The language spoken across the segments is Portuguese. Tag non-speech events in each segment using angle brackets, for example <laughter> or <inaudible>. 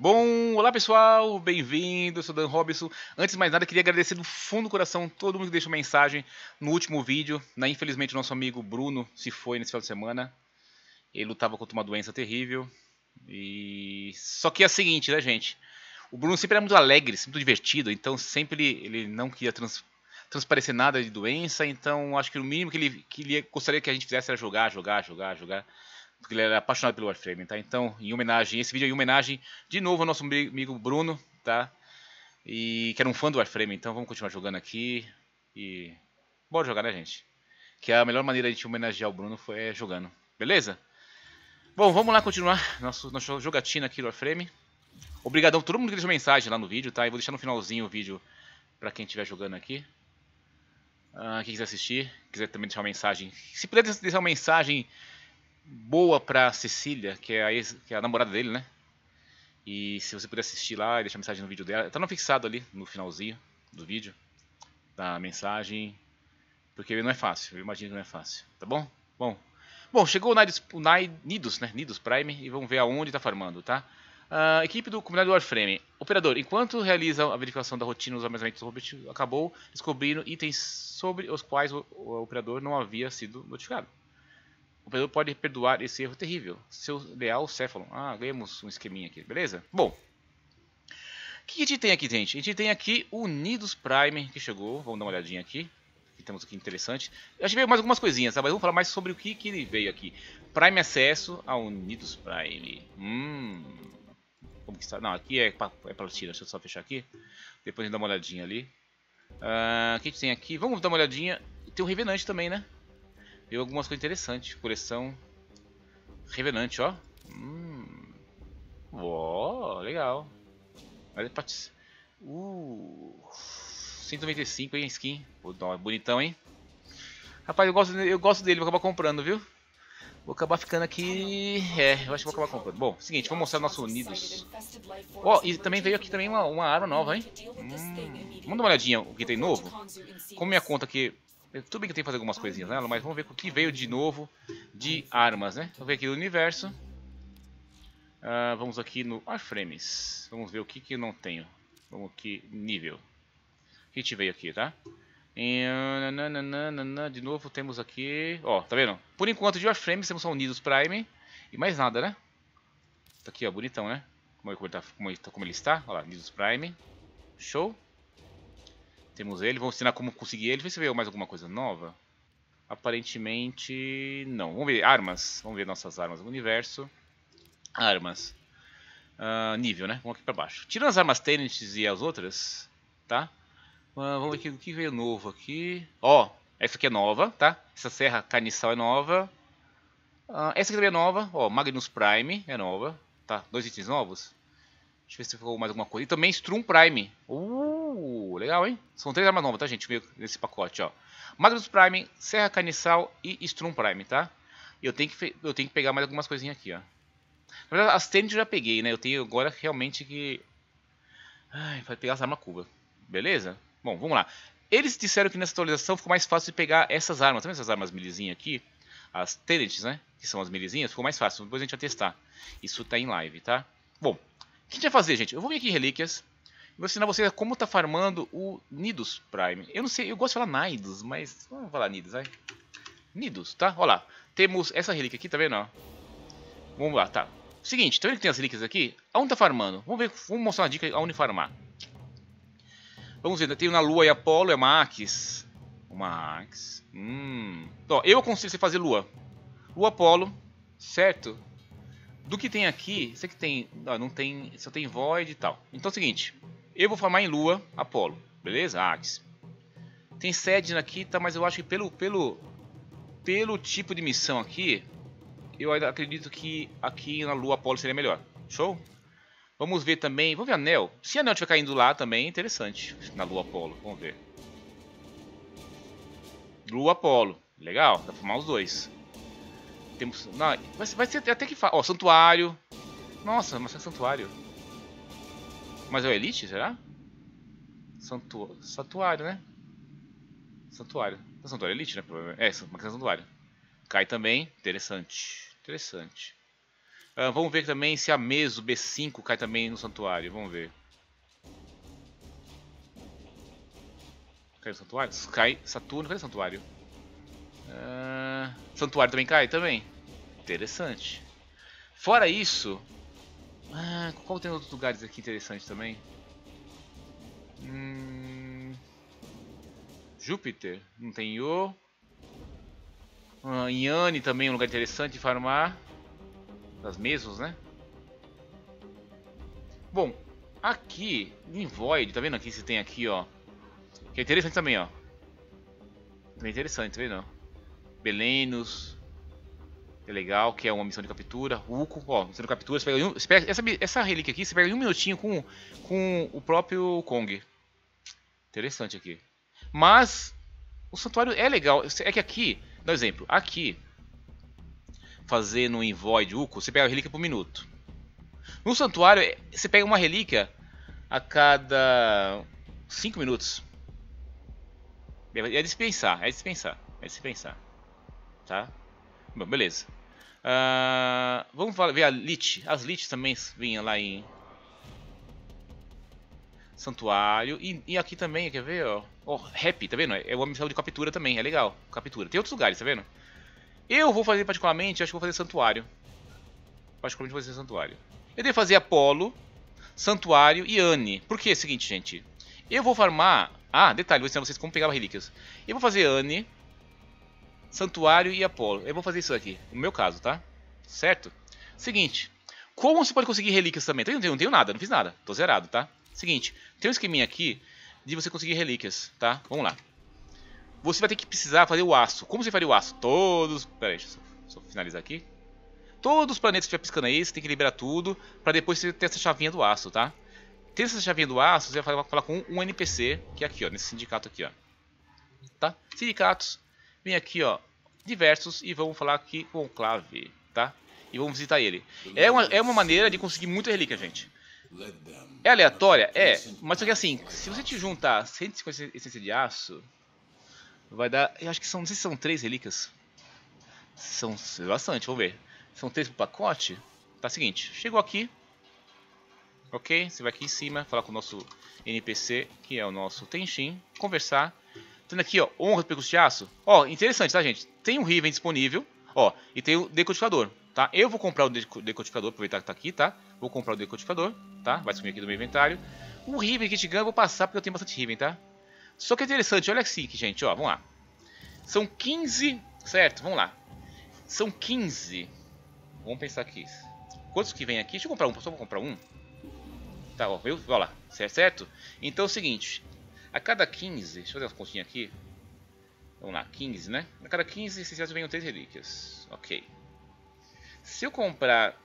Bom, olá pessoal, bem-vindo, eu sou Dan Robson. Antes de mais nada, queria agradecer do fundo do coração todo mundo que deixou mensagem no último vídeo. Né? Infelizmente, nosso amigo Bruno se foi nesse final de semana. Ele lutava contra uma doença terrível. E Só que é o seguinte, né, gente? O Bruno sempre era muito alegre, sempre muito divertido, então sempre ele não queria trans... transparecer nada de doença, então acho que o mínimo que ele, que ele gostaria que a gente fizesse era jogar, jogar, jogar, jogar porque ele era apaixonado pelo Warframe, tá? Então, em homenagem, esse vídeo é em homenagem de novo ao nosso amigo Bruno, tá? E que era um fã do Warframe, então vamos continuar jogando aqui e bora jogar, né, gente? Que a melhor maneira de gente homenagear o Bruno foi é jogando, beleza? Bom, vamos lá continuar nosso, nosso jogatina aqui do Warframe. Obrigadão a todo mundo que deixou mensagem lá no vídeo, tá? Eu vou deixar no finalzinho o vídeo pra quem estiver jogando aqui. Uh, quem quiser assistir, quiser também deixar uma mensagem. Se puder deixar uma mensagem boa pra Cecília, que é a, ex, que é a namorada dele, né? E se você puder assistir lá e deixar mensagem no vídeo dela, tá não fixado ali no finalzinho do vídeo, da mensagem, porque não é fácil, eu imagino que não é fácil, tá bom? Bom, bom chegou o Nidus, o Nidus, né? Nidus Prime e vamos ver aonde está farmando, tá? Uh, equipe do comunidade Warframe. Operador, enquanto realiza a verificação da rotina dos armazenamentos do robot, acabou descobrindo itens sobre os quais o, o operador não havia sido notificado. O perdedor pode perdoar esse erro terrível. Seu leal Céfalo. Ah, ganhamos um esqueminha aqui, beleza? Bom. O que a gente tem aqui, gente? A gente tem aqui o Unidos Prime que chegou. Vamos dar uma olhadinha aqui. Que temos aqui interessante. Eu veio mais algumas coisinhas, tá? mas vamos falar mais sobre o que, que ele veio aqui. Prime acesso ao Unidos Prime. Hum. Como que está? Não, aqui é, é platina. Deixa eu só fechar aqui. Depois a gente dá uma olhadinha ali. Ah, o uh, que a gente tem aqui? Vamos dar uma olhadinha. Tem o Revenante também, né? E algumas coisas interessantes. Coleção Revenante, ó. Hum. Uó, legal. Olha pra... Uh. 195 aí, skin. Pô, é bonitão, hein? Rapaz, eu gosto, eu gosto dele, vou acabar comprando, viu? Vou acabar ficando aqui. É, eu acho que vou acabar comprando. Bom, seguinte, vou mostrar nossos unidos. Ó, oh, e também veio aqui também uma, uma arma nova, hein? Hum, vamos dar uma olhadinha o que tem novo. Como minha conta aqui tudo bem que tem que fazer algumas coisinhas nela, mas vamos ver o que veio de novo de armas, né? Vamos ver aqui no universo. Uh, vamos aqui no Warframes. Vamos ver o que, que eu não tenho. Vamos aqui, nível. O que a gente veio aqui, tá? E, nananana, de novo temos aqui... Ó, tá vendo? Por enquanto de Warframes temos só Unidos Prime e mais nada, né? Tá aqui, ó, bonitão, né? Como é ele, tá, como ele, tá, como ele está. Olha lá, Nidos Prime. Show. Temos ele, vamos ensinar como conseguir ele. Vê se veio mais alguma coisa nova. Aparentemente, não. Vamos ver armas. Vamos ver nossas armas do universo. Armas. Uh, nível, né? Vamos aqui pra baixo. Tirando as armas tênis e as outras, tá? Uh, vamos ver aqui, o que veio novo aqui. Ó, oh, essa aqui é nova, tá? Essa serra carniçal é nova. Uh, essa aqui também é nova. Ó, oh, Magnus Prime é nova. Tá, dois itens novos. Deixa eu ver se ficou mais alguma coisa. E também Strum Prime. Uh! legal, hein? São três armas novas, tá, gente? Nesse pacote, ó. Magnus Prime, Serra Caniçal e Strum Prime, tá? Eu tenho que, eu tenho que pegar mais algumas coisinhas aqui, ó. Na verdade, as tênis eu já peguei, né? Eu tenho agora realmente que... Ai, vai pegar as armas curvas. Beleza? Bom, vamos lá. Eles disseram que nessa atualização ficou mais fácil de pegar essas armas. Também essas armas milizinhas aqui? As tenets, né? Que são as milizinhas. Ficou mais fácil. Depois a gente vai testar. Isso tá em live, tá? Bom, o que a gente vai fazer, gente? Eu vou vir aqui em Relíquias. Vou ensinar assim, vocês como tá farmando o Nidus Prime. Eu não sei, eu gosto de falar Nidus, mas vamos falar Nidus, vai. Nidus, tá? Olha lá. Temos essa relíquia aqui, tá vendo? Ó? Vamos lá, tá. Seguinte, tá vendo que tem as relíquias aqui? Aonde tá farmando? Vamos ver, vamos mostrar uma dica aonde farmar. Vamos ver, né? tem na Lua e Apolo, é Max. Max. Hum. Então, eu aconselho você fazer Lua. Lua Apolo, certo? Do que tem aqui, isso aqui tem. Não, não tem. Só tem Void e tal. Então é o seguinte. Eu vou formar em Lua, Apolo. Beleza? Ares. Tem Sedna aqui, tá? Mas eu acho que pelo, pelo, pelo tipo de missão aqui, eu acredito que aqui na Lua Apolo seria melhor. Show? Vamos ver também. Vamos ver anel. Se anel estiver caindo lá também, interessante. Na Lua Apolo. Vamos ver. Lua Apolo. Legal. Dá pra formar os dois. Temos. Não, vai, vai ser até que. Ó, santuário. Nossa, mas é santuário. Mas é o Elite, será? Santu... Santuário, né? Santuário. É Santuário é Elite, né? É, máquina é Santuário. Cai também. Interessante. Interessante. Uh, vamos ver também se a Meso B5 cai também no Santuário. Vamos ver. Cai no Santuário? Cai Saturno. Cadê Santuário? Uh, santuário também cai? Também. Interessante. Fora isso, ah, qual tem outros lugares aqui interessantes também? Hum... Júpiter, não tem Io. Ah, Yane também é um lugar interessante de farmar. Das mesmas, né? Bom, aqui em Void, tá vendo aqui se tem aqui, ó. Que é interessante também, ó. Também é interessante, tá vendo? Belenos é legal, que é uma missão de captura, Uco, ó, missão de captura, pega um, essa, essa relíquia aqui, você pega em um minutinho com, com o próprio Kong. Interessante aqui. Mas, o santuário é legal, é que aqui, dá um exemplo, aqui, fazendo um Void Uko, você pega a relíquia por minuto. No santuário, é, você pega uma relíquia a cada 5 minutos. É dispensar, é dispensar, é dispensar, é tá? Bom, beleza. Ah, vamos ver a Lich. As Lich também vinham lá em Santuário. E, e, aqui também, quer ver? Ó, oh, Rap, tá vendo? É uma missão de captura também, é legal. Captura. Tem outros lugares, tá vendo? Eu vou fazer particularmente, acho que vou fazer Santuário. Particularmente vou fazer Santuário. Eu devo fazer Apolo, Santuário e Anne. Por que é o seguinte, gente? Eu vou farmar... Ah, detalhe, vou ensinar vocês como pegar relíquias. Eu vou fazer Anne Santuário e Apolo. Eu vou fazer isso aqui, no meu caso, tá? Certo? Seguinte, como você pode conseguir relíquias também? Então, eu não tenho, não tenho nada, não fiz nada, tô zerado, tá? Seguinte, tem um esqueminha aqui de você conseguir relíquias, tá? Vamos lá. Você vai ter que precisar fazer o aço. Como você faria o aço? Todos... Pera aí, deixa eu só, finalizar aqui. Todos os planetas que estiver piscando aí, você tem que liberar tudo para depois você ter essa chavinha do aço, tá? Ter essa chavinha do aço, você vai falar, falar com um NPC, que é aqui, ó, nesse sindicato aqui, ó. Tá? Sindicatos, vem aqui, ó, diversos e vamos falar aqui com conclave, tá? E vamos visitar ele. É uma, é uma maneira de conseguir muita relíquia, gente. É aleatória? É, mas só que assim, se você te juntar 150 essência de aço, vai dar, eu acho que são, não sei se são três relíquias. São bastante, vamos ver. São três pro pacote? Tá, seguinte, chegou aqui, ok? Você vai aqui em cima, falar com o nosso NPC, que é o nosso Tenshin, conversar Tendo aqui, ó, honra do percurso de aço. Ó, interessante, tá, gente? Tem um Riven disponível, ó, e tem o decodificador, tá? Eu vou comprar o decodificador, aproveitar que tá aqui, tá? Vou comprar o decodificador, tá? Vai sumir aqui do meu inventário. O Riven que te ganha eu vou passar porque eu tenho bastante Riven, tá? Só que é interessante, olha assim, gente, ó, vamos lá. São 15, certo? Vamos lá. São 15. Vamos pensar aqui. Quantos que vem aqui? Deixa eu comprar um, só vou comprar um. Tá, ó, eu, ó lá, certo? Então é o seguinte, a cada 15, deixa eu fazer uma continha aqui. Vamos lá, 15, né? A cada 15 essenciais venham 3 relíquias. Ok. Se eu comprar.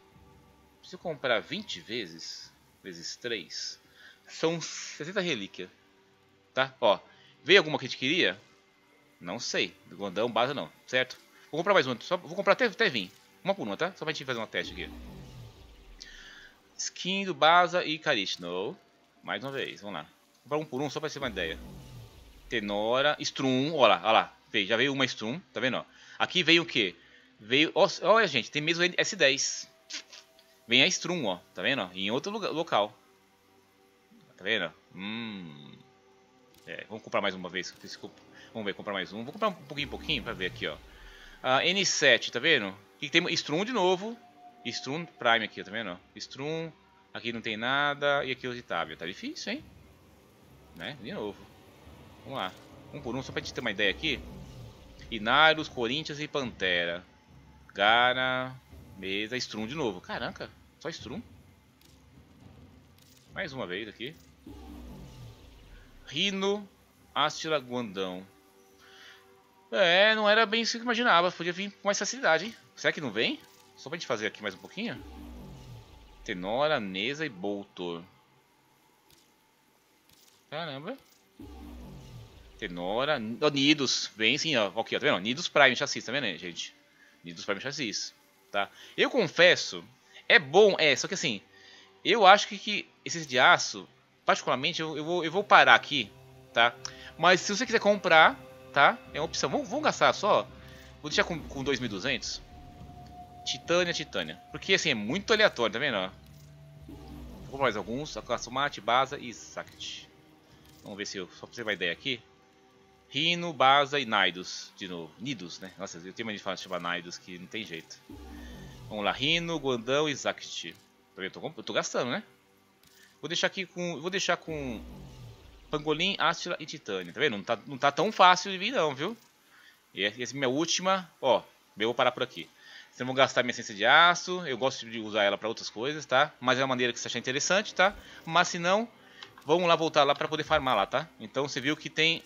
Se eu comprar 20 vezes, vezes 3, são 60 relíquias. Tá? Ó, veio alguma que a gente queria? Não sei. Do Gondão, base não, certo? Vou comprar mais uma, só, vou comprar até, até vir. Uma por uma, tá? Só pra gente fazer um teste aqui. Skin do Baza e Karish. No. Mais uma vez, vamos lá comprar um por um só pra ter uma ideia. Tenora, Strum, olha lá, olha lá. Já veio uma Strum, tá vendo? Ó. Aqui veio o quê? Veio, olha gente, tem mesmo S10. Vem a Strum, ó, tá vendo? Ó? Em outro lugar, local. Tá vendo? Hum. É, vamos comprar mais uma vez. Desculpa. Vamos ver, comprar mais um. Vou comprar um pouquinho, pouquinho pra ver aqui, ó. Ah, N7, tá vendo? E tem Strum de novo. Strum Prime aqui, tá vendo? Strum, aqui não tem nada. E aqui é o Zitabia. Tá difícil, hein? Né? De novo. Vamos lá. Um por um, só pra gente ter uma ideia aqui. Inários, Corinthians e Pantera. Gara, Mesa, Strum de novo. Caraca, só Strum? Mais uma vez aqui. Rino, Astila, Guandão. É, não era bem isso que eu imaginava. Podia vir com mais facilidade, hein? Será que não vem? Só pra gente fazer aqui mais um pouquinho. Tenora, Mesa e Boltor. Caramba. Tenora. Oh, Nidos. Vem sim, ó. Aqui, ó. Tá vendo? Nidos Prime Chassis, tá vendo, né, gente? Nidos Prime Chassis. Tá? Eu confesso. É bom, é. Só que assim. Eu acho que, que esses de aço. Particularmente, eu, eu, vou, eu vou parar aqui. Tá? Mas se você quiser comprar. Tá? É uma opção. Vamos, vamos gastar só. Vou deixar com, com 2.200. Titânia, Titânia. Porque assim, é muito aleatório, tá vendo? Ó? Vou comprar mais alguns. a mate, Baza e Sacket. Vamos ver se eu. Só pra você uma ideia aqui. Rino, Baza e Naidos. De novo. Nidos, né? Nossa, eu tenho mania de falar chamar Naidos que não tem jeito. Vamos lá. Rino, Gondão e Zact. Tá eu tô, eu tô gastando, né? Vou deixar aqui com. Vou deixar com. Pangolim, Ástila e Titânia. Tá vendo? Não tá, não tá tão fácil de vir, não, viu? E essa é minha última. Ó, eu vou parar por aqui. Vocês vão gastar minha essência de aço. Eu gosto de usar ela para outras coisas, tá? Mas é uma maneira que você achar interessante, tá? Mas se não. Vamos lá voltar lá pra poder farmar lá, tá? Então você viu que tem...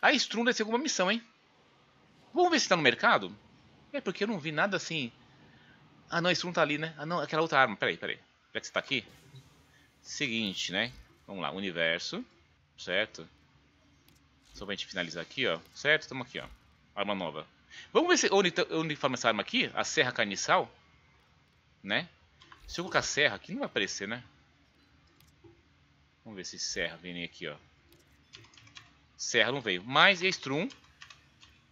A Strum deve ser alguma missão, hein? Vamos ver se tá no mercado? É, porque eu não vi nada assim... Ah, não, a tá ali, né? Ah, não, aquela outra arma. Peraí, peraí. Já que você tá aqui. Seguinte, né? Vamos lá, universo. Certo? Só pra gente finalizar aqui, ó. Certo? Tamo aqui, ó. Arma nova. Vamos ver se, onde, tá- onde forma essa arma aqui. A serra carniçal. Né? Se eu colocar serra aqui, não vai aparecer, né? Vamos ver se Serra vem aqui, ó. Serra não veio. Mas Strum.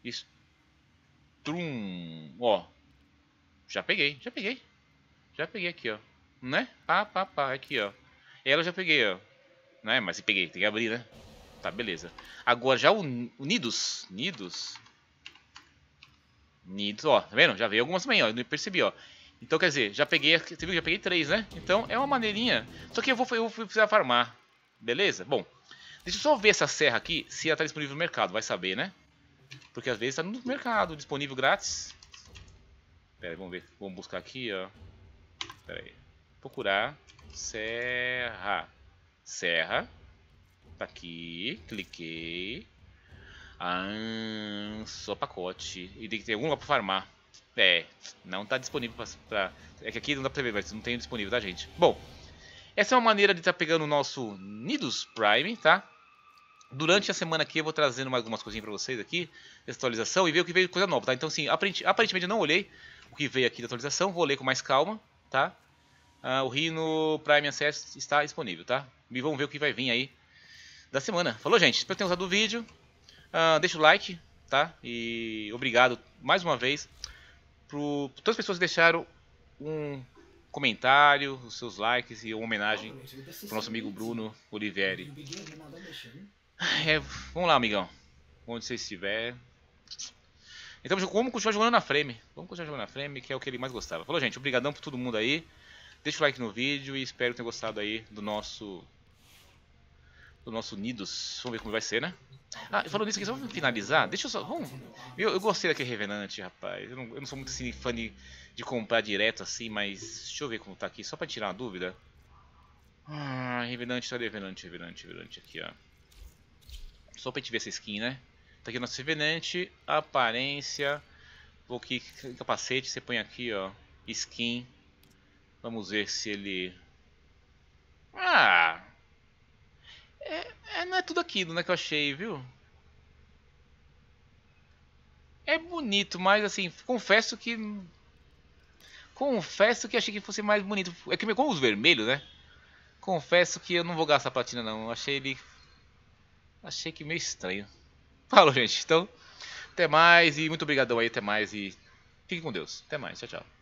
Strum. Ó. Já peguei, já peguei. Já peguei aqui, ó. Né? Pá, pá, pá. Aqui, ó. Ela já peguei, ó. Né? Mas se peguei, tem que abrir, né? Tá, beleza. Agora já o, nidos, Nidus. Nidus. Nidus, ó. Tá vendo? Já veio algumas também, ó. Não percebi, ó. Então, quer dizer, já peguei, você viu que já peguei três, né? Então, é uma maneirinha. Só que eu vou, eu vou precisar farmar. Beleza? Bom, deixa eu só ver essa serra aqui, se ela está disponível no mercado, vai saber, né? Porque às vezes está no mercado, disponível grátis. Pera aí, vamos ver, vamos buscar aqui, ó. Pera aí. Procurar serra. Serra. Tá aqui, cliquei. Ah, só pacote. E tem que ter algum lá para farmar. É, não está disponível para. É que aqui não dá para ver, mas não tem disponível, tá, gente? Bom, essa é uma maneira de estar tá pegando o nosso Nidus Prime, tá? Durante a semana aqui eu vou trazendo mais algumas coisinhas pra vocês aqui, atualização, e ver o que veio coisa nova, tá? Então, assim, aparentemente eu não olhei o que veio aqui da atualização, vou ler com mais calma, tá? Ah, o Rhino Prime Access está disponível, tá? E vamos ver o que vai vir aí da semana. Falou, gente? Espero que tenham gostado do vídeo. Ah, deixa o like, tá? E obrigado mais uma vez por todas as pessoas que deixaram um comentário, os seus likes e uma homenagem tá pro nosso amigo Bruno Olivieri. Né? É, vamos lá, amigão. Onde você estiver. Então vamos continuar jogando na frame. Vamos continuar jogando na frame, que é o que ele mais gostava. Falou, gente. Obrigadão por todo mundo aí. Deixa o like no vídeo e espero que tenha gostado aí do nosso do nosso Nidos. Vamos ver como vai ser, né? Ah, falando nisso aqui, só vamos finalizar. Deixa eu só. Vamos. Eu, eu gostei daquele Revenante, rapaz. Eu não, eu não sou muito assim, fã de, de, comprar direto assim, mas deixa eu ver como tá aqui, só pra tirar uma dúvida. Ah, Revenante, tá Revenante, Revenante, Revenante aqui, ó. Só pra gente ver essa skin, né? Tá aqui o nosso Revenante, aparência. Vou aqui, capacete, você põe aqui, ó. Skin. Vamos ver se ele. Ah! aquilo, né, que eu achei, viu? É bonito, mas assim, confesso que. Confesso que achei que fosse mais bonito. É que com os vermelhos, né? Confesso que eu não vou gastar platina, não. achei ele. Achei que meio estranho. <laughs> Falou, gente. Então, até mais e muito obrigadão aí. Até mais e fiquem com Deus. Até mais. Tchau, tchau.